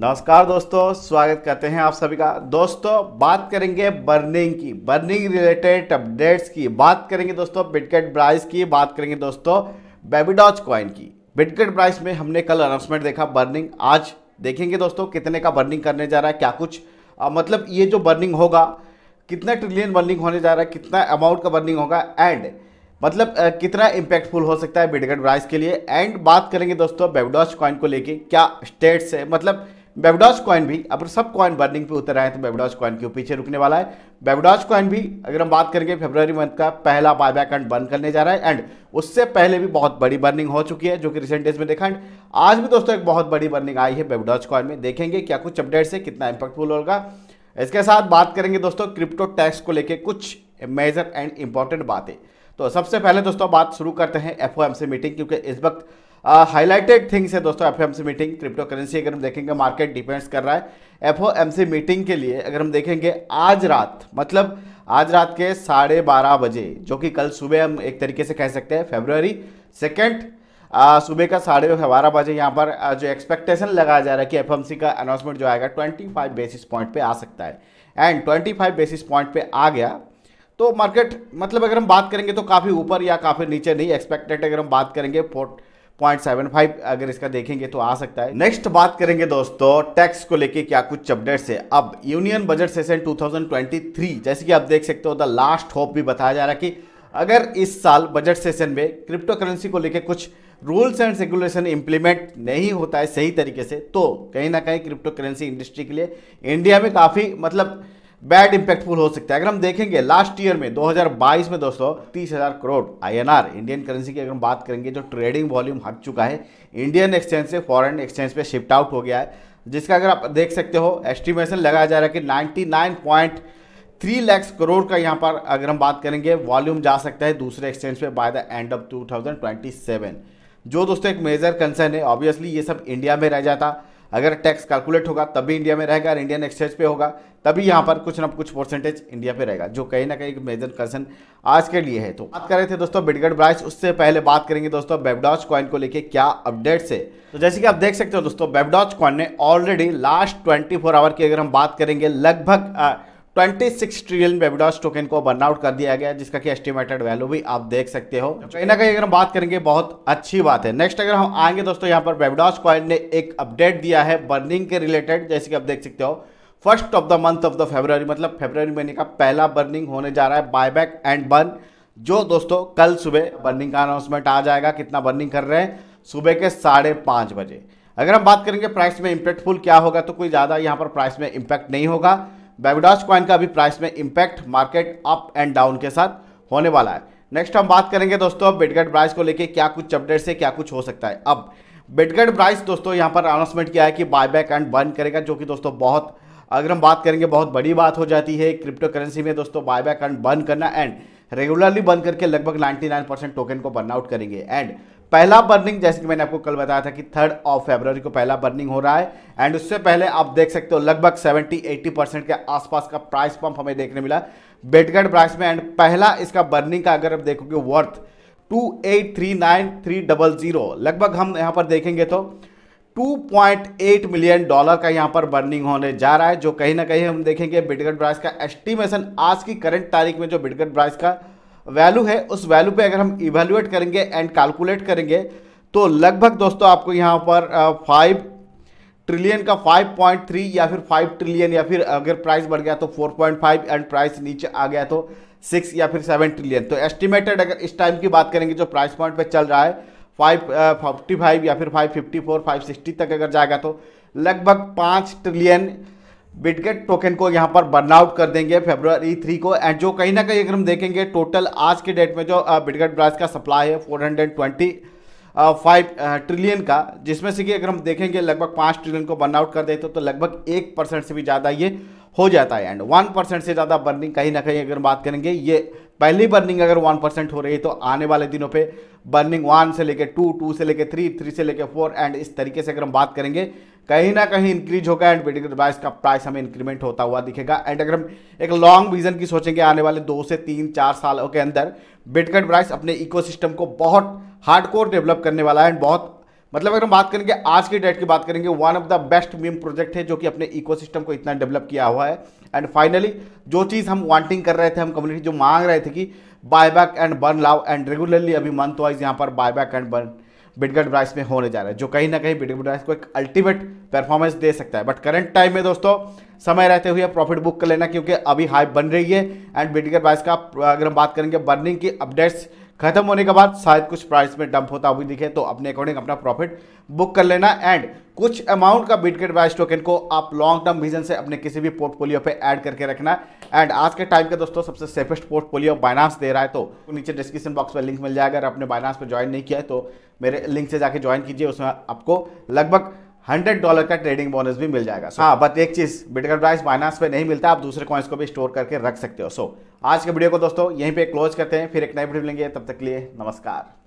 नमस्कार दोस्तों स्वागत करते हैं आप सभी का दोस्तों बात करेंगे बर्निंग की बर्निंग रिलेटेड अपडेट्स की बात करेंगे दोस्तों बिटकेट प्राइस की बात करेंगे दोस्तों बेबीडॉच कॉइन की बिटकेट प्राइस में हमने कल अनाउंसमेंट देखा बर्निंग आज देखेंगे दोस्तों कितने का बर्निंग करने जा रहा है क्या कुछ आ, मतलब ये जो बर्निंग होगा कितना ट्रिलियन बर्निंग होने जा रहा है कितना अमाउंट का बर्निंग होगा एंड मतलब कितना इम्पैक्टफुल हो सकता है बिटकेट प्राइस के लिए एंड बात करेंगे दोस्तों बेबडॉच कॉइन को लेके क्या स्टेट्स है मतलब बेबडॉज कॉइन भी अगर सब कॉइन बर्निंग पे उतर आए तो बेबडॉज कॉइन के पीछे रुकने वाला है बेबडॉज कॉइन भी अगर हम बात करेंगे फेब्रवरी मंथ का पहला बायबैक एंड बर्न करने जा रहा है एंड उससे पहले भी बहुत बड़ी बर्निंग हो चुकी है जो कि रिसेंट डेज में देखा एंड आज भी दोस्तों एक बहुत बड़ी बर्निंग आई है बेबडॉज कॉइन में देखेंगे क्या कुछ अपडेट्स है कितना इंपैक्टफुल होगा इसके साथ बात करेंगे दोस्तों क्रिप्टो टैक्स को लेकर कुछ मेजर एंड इंपॉर्टेंट बातें तो सबसे पहले दोस्तों बात शुरू करते हैं एफ मीटिंग क्योंकि इस वक्त हाईलाइटेड थिंग्स है दोस्तों एफ मीटिंग क्रिप्टो करेंसी अगर हम देखेंगे मार्केट डिपेंड्स कर रहा है एफ मीटिंग के लिए अगर हम देखेंगे आज रात मतलब आज रात के साढ़े बारह बजे जो कि कल सुबह हम एक तरीके से कह सकते हैं फेबररी सेकेंड सुबह का साढ़े बारह बजे यहाँ पर आ, जो एक्सपेक्टेशन लगाया जा रहा है कि एफ का अनाउंसमेंट जो आएगा 25 बेसिस पॉइंट पे आ सकता है एंड 25 बेसिस पॉइंट पे आ गया तो मार्केट मतलब अगर हम बात करेंगे तो काफ़ी ऊपर या काफ़ी नीचे नहीं एक्सपेक्टेड अगर हम बात करेंगे फोर्ट पॉइंट सेवन फाइव अगर इसका देखेंगे तो आ सकता है नेक्स्ट बात करेंगे दोस्तों टैक्स को लेके क्या कुछ अपडेट्स है अब यूनियन बजट सेशन 2023 जैसे कि आप देख सकते हो द लास्ट होप भी बताया जा रहा है कि अगर इस साल बजट सेशन में क्रिप्टो करेंसी को लेकर कुछ रूल्स एंड रेगुलेशन इंप्लीमेंट नहीं होता है सही तरीके से तो कहीं ना कहीं क्रिप्टो करेंसी इंडस्ट्री के लिए इंडिया में काफ़ी मतलब बैड इंपैक्टफुल हो सकता है अगर हम देखेंगे लास्ट ईयर में 2022 में दोस्तों तीस हजार करोड़ आईएनआर इंडियन करेंसी की अगर हम बात करेंगे जो ट्रेडिंग वॉल्यूम हट चुका है इंडियन एक्सचेंज से फॉरेन एक्सचेंज पे शिफ्ट आउट हो गया है जिसका अगर आप देख सकते हो एस्टिमेशन लगाया जा रहा है कि ninety nine point three lakhs crore का यहाँ पर अगर हम बात करेंगे वॉल्यूम जा सकता है दूसरे एक्सचेंज पे by the end of two जो दोस्तों एक मेजर कंसर्न है ऑब्वियसली ये सब इंडिया में रह जाता अगर टैक्स कैलकुलेट होगा तभी इंडिया में रहेगा और इंडियन एक्सचेंज पे होगा तभी यहाँ पर कुछ ना कुछ परसेंटेज इंडिया पे रहेगा जो कहीं ना कहीं मेजर कंसर्न आज के लिए है तो बात कर रहे थे दोस्तों बिटगट ब्राइस उससे पहले बात करेंगे दोस्तों बेबडॉच कॉइन को लेके क्या अपडेट्स है तो जैसे कि आप देख सकते हो दोस्तों बेबडॉच कॉइन ने already last twenty four hour की अगर हम बात करेंगे लगभग twenty six trillion BabyDoge token को बर्नआउट कर दिया गया जिसका कि एस्टिमेटेड वैल्यू भी आप देख सकते हो तो कहीं ना कहीं अगर हम बात करेंगे बहुत अच्छी बात है नेक्स्ट अगर हम आएंगे दोस्तों यहाँ पर बेबडॉस कॉइन ने एक अपडेट दिया है बर्निंग के रिलेटेड जैसे कि आप देख सकते हो first of the month of the February मतलब फेब्रवरी महीने का पहला बर्निंग होने जा रहा है बायबैक एंड बर्न जो दोस्तों कल सुबह बर्निंग का अनाउंसमेंट आ जाएगा कितना बर्निंग कर रहे हैं सुबह के साढ़े पाँच बजे अगर हम बात करेंगे प्राइस में इम्पैक्टफुल क्या होगा तो कोई ज़्यादा यहाँ पर प्राइस में इम्पैक्ट नहीं होगा बेबिडास कॉइन का भी प्राइस में impact market up and down के साथ होने वाला है नेक्स्ट हम बात करेंगे दोस्तों बिटगेट प्राइस को लेके क्या कुछ अपडेट्स है क्या कुछ हो सकता है अब बिटगेट प्राइस दोस्तों यहाँ पर अनाउंसमेंट किया है कि बायबैक एंड बर्न करेगा जो कि दोस्तों बहुत अगर हम बात करेंगे बहुत बड़ी बात हो जाती है क्रिप्टो करेंसी में दोस्तों बायबैक एंड बंद करना एंड रेगुलरली बंद करके लगभग 99 परसेंट टोकन को बर्न आउट करेंगे एंड पहला बर्निंग जैसे कि मैंने आपको कल बताया था कि थर्ड ऑफ फेबर को पहला बर्निंग हो रहा है एंड उससे पहले आप देख सकते हो लगभग 70-80 परसेंट के आसपास का प्राइस पंप हमें देखने मिला बेटगढ़ प्राइस में एंड पहला इसका बर्निंग का अगर आप देखोगे worth two eight three nine three double zero लगभग हम यहाँ पर देखेंगे तो 2.8 मिलियन डॉलर का यहां पर बर्निंग होने जा रहा है जो कहीं ना कहीं हम देखेंगे बिटकट प्राइस का एस्टिमेशन आज की करंट तारीख में जो बिटकट प्राइस का वैल्यू है उस वैल्यू पे अगर हम इवेल्युएट करेंगे एंड कैलकुलेट करेंगे तो लगभग दोस्तों आपको यहाँ पर फाइव ट्रिलियन का 5.3 या फिर 5 ट्रिलियन या फिर अगर प्राइस बढ़ गया तो 4.5 एंड प्राइस नीचे आ गया तो 6 या फिर 7 ट्रिलियन तो एस्टिमेटेड अगर इस टाइम की बात करेंगे जो प्राइस पॉइंट पे चल रहा है फाइव फोर्टी फाइव या फिर five fifty four five sixty तक अगर जाएगा तो लगभग पाँच ट्रिलियन बिटगेट टोकन को यहाँ पर बर्नआउट कर देंगे फेब्रवरी थ्री को एंड जो कहीं ना कहीं अगर हम देखेंगे टोटल आज के डेट में जो बिटगेट ब्रांच का सप्लाई है four hundred twenty five trillion का जिसमें से कि अगर हम देखेंगे लगभग पाँच ट्रिलियन को बर्नआउट कर देते तो, तो लगभग एक परसेंट से भी ज़्यादा ये हो जाता है एंड वन परसेंट से ज़्यादा बर्निंग कहीं ना कहीं अगर बात करेंगे ये पहली बर्निंग अगर वन परसेंट हो रही है तो आने वाले दिनों पे बर्निंग वन से लेके टू टू से लेके थ्री थ्री से लेके फोर एंड इस तरीके से अगर हम बात करेंगे कहीं ना कहीं इंक्रीज होगा एंड मेडिकल डिवाइस का प्राइस हमें इंक्रीमेंट होता हुआ दिखेगा एंड अगर हम एक लॉन्ग विजन की सोचेंगे आने वाले दो से तीन चार सालों के अंदर बिटकॉइन प्राइस अपने इकोसिस्टम को बहुत हार्डकोर डेवलप करने वाला है एंड बहुत मतलब अगर हम बात करेंगे आज के डेट की बात करेंगे one of the best meme project है जो कि अपने इकोसिस्टम को इतना डेवलप किया हुआ है एंड फाइनली जो चीज़ हम वांटिंग कर रहे थे हम कम्युनिटी जो मांग रहे थे कि बाय बैक एंड बर्न लाव एंड रेगुलरली अभी मंथ वाइज यहाँ पर buy back and burn Bitgert price में होने जा रहा है जो कहीं ना कहीं बिटगट ब्राइस को एक अल्टीमेट परफॉर्मेंस दे सकता है बट करंट टाइम में दोस्तों समय रहते हुए प्रॉफिट बुक कर लेना क्योंकि अभी हाई बन रही है एंड बिटगट ब्राइस का अगर हम बात करेंगे बर्निंग की अपडेट्स खत्म होने के बाद शायद कुछ प्राइस में डंप होता हुई दिखे तो अपने अकॉर्डिंग अपना प्रॉफिट बुक कर लेना एंड कुछ अमाउंट का बिटकेट बाइस टोकन को आप लॉन्ग टर्म विजन से अपने किसी भी पोर्टफोलियो पे ऐड करके रखना एंड आज के टाइम का दोस्तों सबसे सेफेस्ट पोर्टफोलियो बाइनांस दे रहा है तो नीचे डिस्क्रिप्शन बॉक्स में लिंक मिल जाएगा अगर आपने बाइनांस पर ज्वाइन नहीं किया है तो मेरे लिंक से जाकर ज्वाइन कीजिए उसमें आपको लगभग हंड्रेड डॉलर का ट्रेडिंग बोनस भी मिल जाएगा so, हाँ बट एक चीज बिटकॉइन प्राइस माइनस पे नहीं मिलता आप दूसरे कॉइन्स को भी स्टोर करके रख सकते हो सो so, आज के वीडियो को दोस्तों यहीं पे क्लोज करते हैं फिर एक नई वीडियो मिलेंगे तब तक के लिए नमस्कार